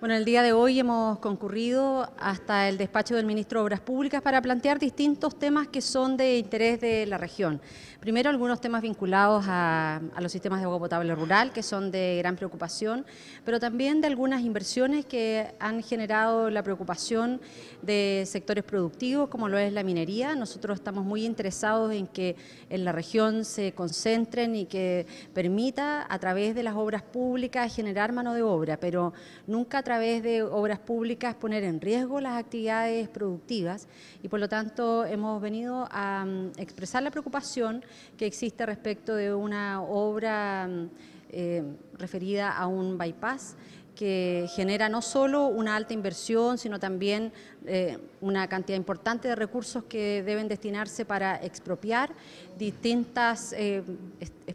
Bueno, el día de hoy hemos concurrido hasta el despacho del ministro de Obras Públicas para plantear distintos temas que son de interés de la región. Primero, algunos temas vinculados a, los sistemas de agua potable rural, que son de gran preocupación, pero también de algunas inversiones que han generado la preocupación de sectores productivos, como lo es la minería. Nosotros estamos muy interesados en que en la región se concentren y que permita, a través de las obras públicas, generar mano de obra, pero nunca a través de obras públicas poner en riesgo las actividades productivas y por lo tanto hemos venido a mm, expresar la preocupación que existe respecto de una obra mm, eh, referida a un bypass que genera no solo una alta inversión, sino también eh, una cantidad importante de recursos que deben destinarse para expropiar distintas eh,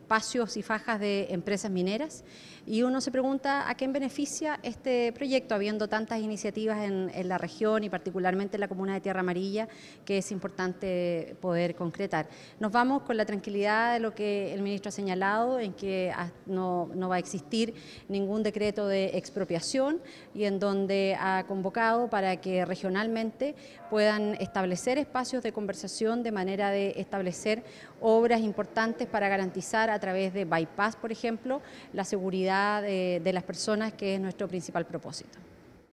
espacios y fajas de empresas mineras y uno se pregunta a quién beneficia este proyecto, habiendo tantas iniciativas en, la región y particularmente en la comuna de Tierra Amarilla, que es importante poder concretar. Nos vamos con la tranquilidad de lo que el ministro ha señalado, en que no, no va a existir ningún decreto de expropiación y en donde ha convocado para que regionalmente puedan establecer espacios de conversación de manera de establecer obras importantes para garantizar a través de bypass, por ejemplo, la seguridad eh, de, las personas, que es nuestro principal propósito.